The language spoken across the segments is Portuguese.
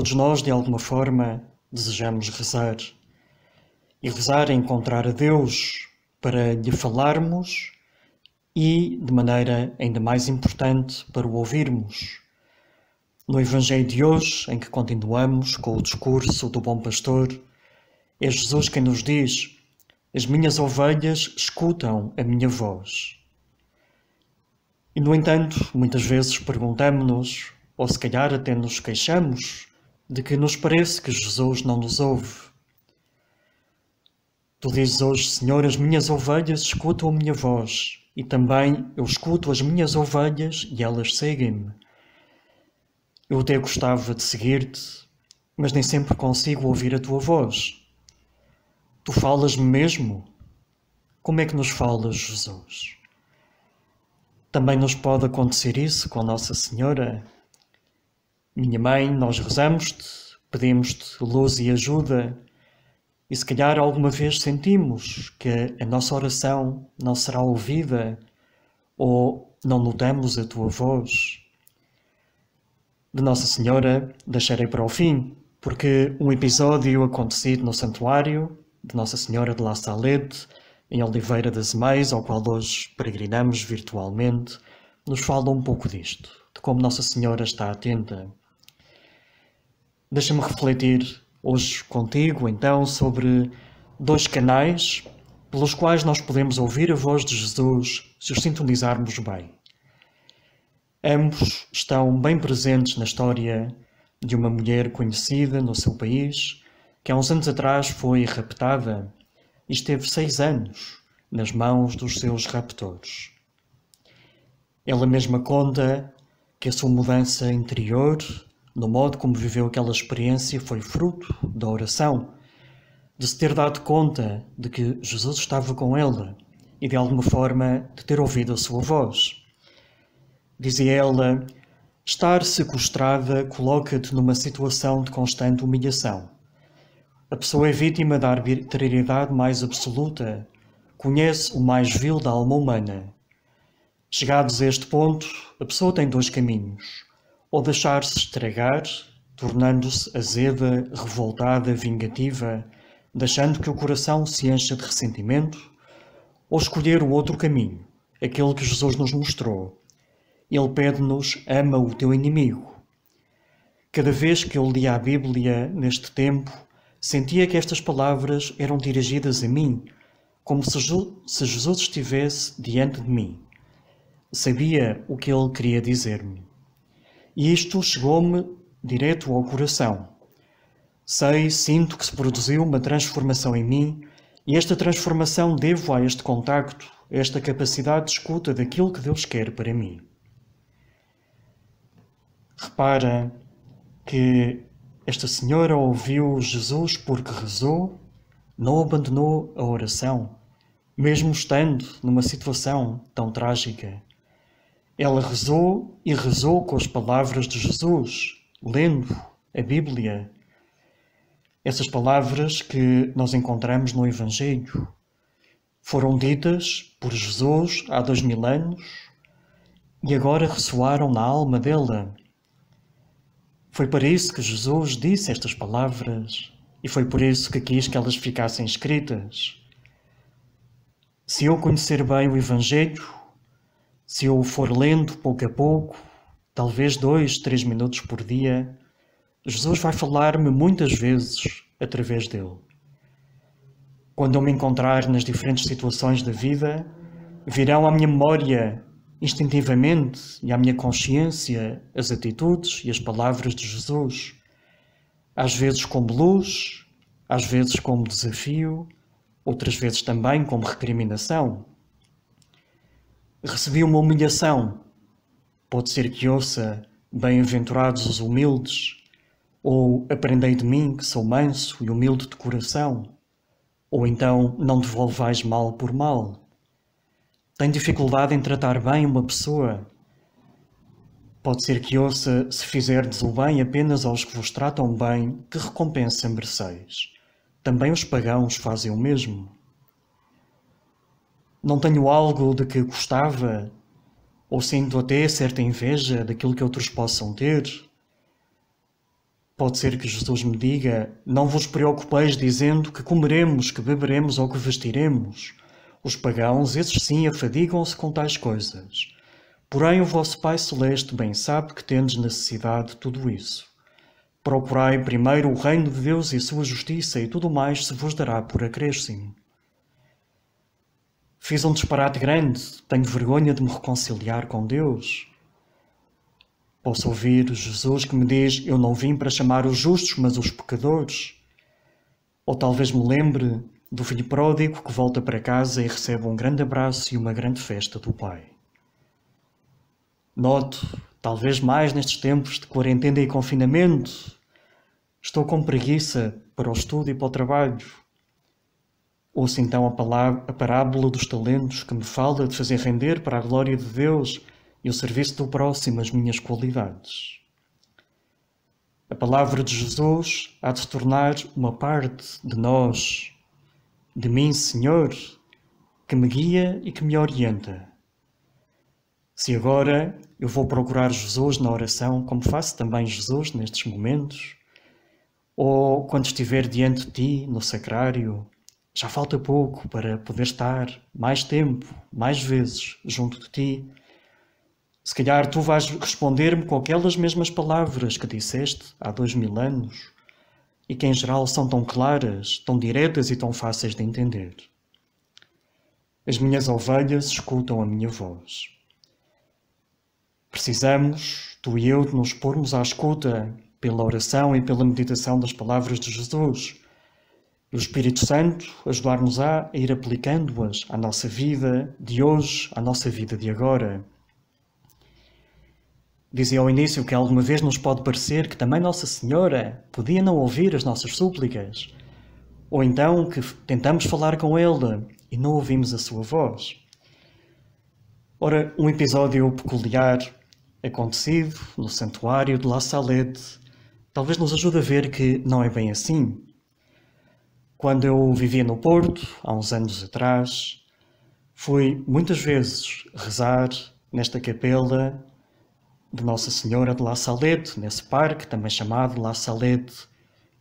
Todos nós, de alguma forma, desejamos rezar. E rezar é encontrar a Deus para lhe falarmos e, de maneira ainda mais importante, para o ouvirmos. No Evangelho de hoje, em que continuamos com o discurso do Bom Pastor, é Jesus quem nos diz: As minhas ovelhas escutam a minha voz. E, no entanto, muitas vezes perguntamos-nos, ou se calhar até nos queixamos, de que nos parece que Jesus não nos ouve. Tu dizes hoje, Senhor, as minhas ovelhas escutam a minha voz, e também eu escuto as minhas ovelhas e elas seguem-me. Eu até gostava de seguir-te, mas nem sempre consigo ouvir a tua voz. Tu falas-me mesmo? Como é que nos falas, Jesus? Também nos pode acontecer isso com Nossa Senhora, minha mãe, nós rezamos-te, pedimos-te luz e ajuda, e se calhar alguma vez sentimos que a nossa oração não será ouvida ou não notamos a tua voz. De Nossa Senhora deixarei para o fim, porque um episódio acontecido no santuário de Nossa Senhora de La Salete, em Oliveira das Mães, ao qual hoje peregrinamos virtualmente, nos fala um pouco disto, de como Nossa Senhora está atenta Deixa-me refletir hoje contigo, então, sobre dois canais pelos quais nós podemos ouvir a voz de Jesus se os sintonizarmos bem. Ambos estão bem presentes na história de uma mulher conhecida no seu país, que há uns anos atrás foi raptada e esteve seis anos nas mãos dos seus raptores. Ela mesma conta que a sua mudança interior no modo como viveu aquela experiência foi fruto da oração, de se ter dado conta de que Jesus estava com ela e de alguma forma de ter ouvido a sua voz. Dizia ela: Estar sequestrada coloca-te numa situação de constante humilhação. A pessoa é vítima da arbitrariedade mais absoluta, conhece o mais vil da alma humana. Chegados a este ponto, a pessoa tem dois caminhos ou deixar-se estragar, tornando-se azeda, revoltada, vingativa, deixando que o coração se encha de ressentimento, ou escolher o outro caminho, aquele que Jesus nos mostrou. Ele pede-nos: ama o teu inimigo. Cada vez que eu lia a Bíblia neste tempo, sentia que estas palavras eram dirigidas a mim, como se, se Jesus estivesse diante de mim. Sabia o que ele queria dizer-me. E isto chegou-me direto ao coração. Sei, sinto que se produziu uma transformação em mim e esta transformação devo a este contacto, a esta capacidade de escuta daquilo que Deus quer para mim. Repara que esta senhora ouviu Jesus porque rezou, não abandonou a oração, mesmo estando numa situação tão trágica. Ela rezou e rezou com as palavras de Jesus, lendo a Bíblia. Essas palavras que nós encontramos no Evangelho foram ditas por Jesus há dois mil anos e agora ressoaram na alma dela. Foi para isso que Jesus disse estas palavras e foi por isso que quis que elas ficassem escritas. Se eu conhecer bem o Evangelho, se eu for lendo pouco a pouco, talvez dois, três minutos por dia, Jesus vai falar-me muitas vezes através dele. Quando eu me encontrar nas diferentes situações da vida, virão à minha memória instintivamente e à minha consciência as atitudes e as palavras de Jesus, às vezes como luz, às vezes como desafio, outras vezes também como recriminação recebi uma humilhação. Pode ser que ouça, bem-aventurados os humildes, ou aprendei de mim que sou manso e humilde de coração, ou então não devolvais mal por mal. Tem dificuldade em tratar bem uma pessoa. Pode ser que ouça, se fizerdes o bem apenas aos que vos tratam bem, que recompensa mereceis. Também os pagãos fazem o mesmo não tenho algo de que gostava, ou sinto até certa inveja daquilo que outros possam ter. Pode ser que Jesus me diga: Não vos preocupeis dizendo que comeremos, que beberemos ou que vestiremos. Os pagãos, esses sim, afadigam-se com tais coisas. Porém, o vosso Pai Celeste bem sabe que tendes necessidade de tudo isso. Procurai primeiro o reino de Deus e sua justiça, e tudo mais se vos dará por acréscimo. Fiz um disparate grande, tenho vergonha de me reconciliar com Deus. Posso ouvir Jesus que me diz: Eu não vim para chamar os justos, mas os pecadores. Ou talvez me lembre do filho pródigo que volta para casa e recebe um grande abraço e uma grande festa do pai. Noto, talvez mais nestes tempos de quarentena e confinamento, estou com preguiça para o estudo e para o trabalho. Ouça então a, palavra, a parábola dos talentos que me fala de fazer render para a glória de Deus e o serviço do próximo as minhas qualidades. A palavra de Jesus há de tornar uma parte de nós, de mim, Senhor, que me guia e que me orienta. Se agora eu vou procurar Jesus na oração, como faço também Jesus nestes momentos, ou quando estiver diante de ti no sacrário, já falta pouco para poder estar mais tempo, mais vezes junto de ti. Se calhar tu vais responder-me com aquelas mesmas palavras que disseste há dois mil anos e que em geral são tão claras, tão diretas e tão fáceis de entender. As minhas ovelhas escutam a minha voz. Precisamos, tu e eu, de nos pormos à escuta pela oração e pela meditação das palavras de Jesus o Espírito Santo ajudar-nos-á a ir aplicando-as à nossa vida de hoje, à nossa vida de agora. Dizia ao início que alguma vez nos pode parecer que também Nossa Senhora podia não ouvir as nossas súplicas, ou então que tentamos falar com Ele e não ouvimos a sua voz. Ora, um episódio peculiar acontecido no santuário de La Salette talvez nos ajude a ver que não é bem assim. Quando eu vivia no Porto, há uns anos atrás, fui muitas vezes rezar nesta capela de Nossa Senhora de La Salete, nesse parque também chamado La Salete,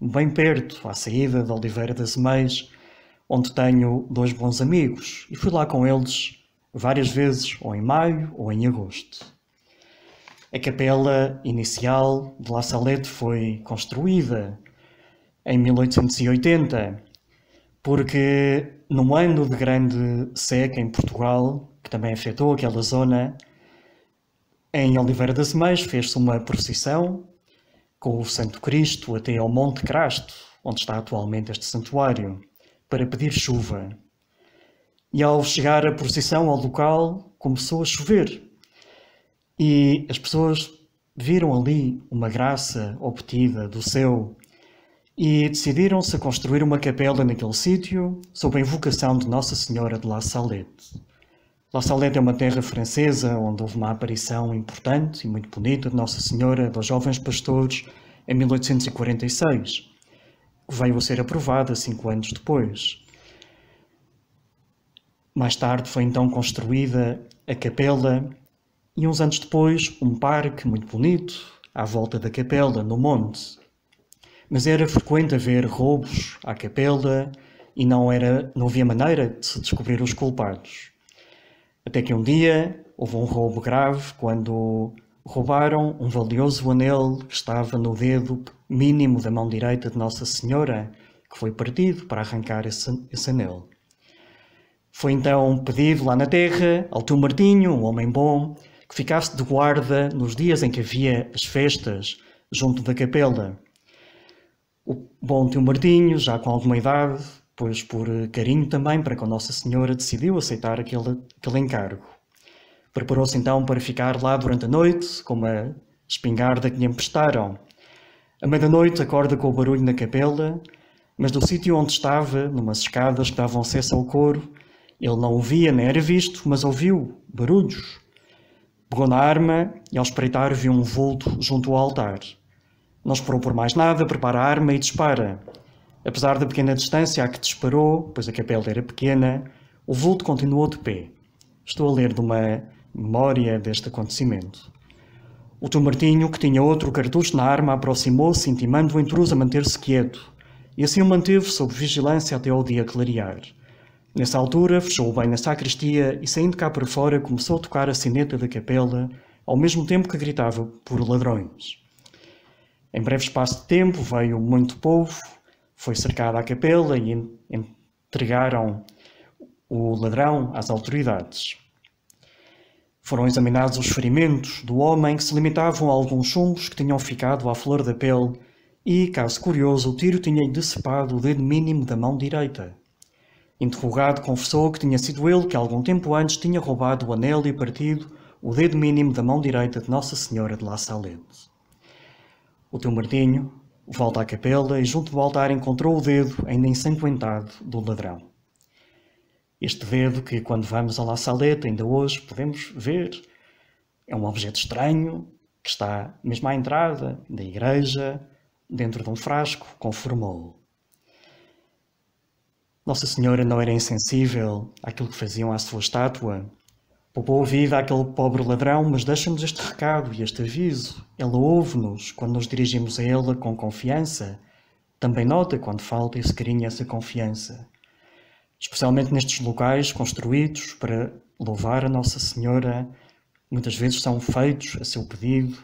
bem perto, à saída de Oliveira das Meias, onde tenho dois bons amigos e fui lá com eles várias vezes, ou em maio ou em agosto. A capela inicial de La Salete foi construída em 1880 porque num ano de grande seca em Portugal, que também afetou aquela zona, em Oliveira das Mães fez-se uma procissão com o Santo Cristo até ao Monte Crasto, onde está atualmente este santuário, para pedir chuva. E ao chegar a procissão ao local, começou a chover. E as pessoas viram ali uma graça obtida do céu e decidiram-se construir uma capela naquele sítio sob a invocação de Nossa Senhora de La Salette. La Salette é uma terra francesa onde houve uma aparição importante e muito bonita de Nossa Senhora dos Jovens Pastores em 1846, que veio a ser aprovada cinco anos depois. Mais tarde foi então construída a capela e uns anos depois um parque muito bonito à volta da capela, no monte, mas era frequente haver roubos à capela e não, era, não havia maneira de se descobrir os culpados. Até que um dia houve um roubo grave quando roubaram um valioso anel que estava no dedo mínimo da mão direita de Nossa Senhora, que foi partido para arrancar esse, esse anel. Foi então pedido lá na terra ao teu Martinho, um homem bom, que ficasse de guarda nos dias em que havia as festas junto da capela o bom tio Martinho, já com alguma idade, pois por carinho também para com Nossa Senhora, decidiu aceitar aquele, aquele encargo. Preparou-se então para ficar lá durante a noite, com uma espingarda que lhe emprestaram. À meia-noite acorda com o barulho na capela, mas do sítio onde estava, numas escadas que davam acesso ao coro, ele não via nem era visto, mas ouviu barulhos. Pegou na arma e, ao espreitar, viu um vulto junto ao altar. Não esperou por mais nada, prepara a arma e dispara. Apesar da pequena distância a que disparou, pois a capela era pequena, o vulto continuou de pé. Estou a ler de uma memória deste acontecimento. O tu Martinho, que tinha outro cartucho na arma, aproximou-se, intimando o intruso a manter-se quieto, e assim o manteve sob vigilância até ao dia clarear. Nessa altura, fechou o bem na sacristia e, saindo cá para fora, começou a tocar a sineta da capela, ao mesmo tempo que gritava por ladrões. Em breve espaço de tempo veio muito povo, foi cercada a capela e entregaram o ladrão às autoridades. Foram examinados os ferimentos do homem que se limitavam a alguns chumbos que tinham ficado à flor da pele e, caso curioso, o tiro tinha-lhe decepado o dedo mínimo da mão direita. Interrogado, confessou que tinha sido ele que algum tempo antes tinha roubado o anel e partido o dedo mínimo da mão direita de Nossa Senhora de La Salette o teu martinho, volta à capela e junto do altar encontrou o dedo ainda ensanguentado do ladrão. Este dedo que, quando vamos à La Saleta, ainda hoje podemos ver, é um objeto estranho que está mesmo à entrada da igreja, dentro de um frasco conformou. Nossa Senhora não era insensível àquilo que faziam à sua estátua, Poupou viva aquele pobre ladrão, mas deixa-nos este recado e este aviso. Ele ouve-nos quando nos dirigimos a ele com confiança. Também nota quando falta esse carinho e essa confiança. Especialmente nestes locais construídos para louvar a Nossa Senhora, muitas vezes são feitos a seu pedido.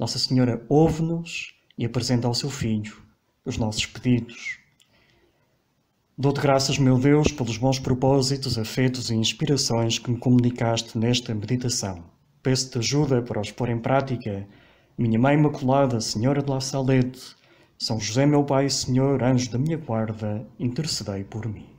Nossa Senhora ouve-nos e apresenta ao seu Filho os nossos pedidos. Dou-te graças, meu Deus, pelos bons propósitos, afetos e inspirações que me comunicaste nesta meditação. Peço-te ajuda para os pôr em prática. Minha Mãe Imaculada, Senhora de La Salete, São José, meu Pai, Senhor, anjo da minha guarda, intercedei por mim.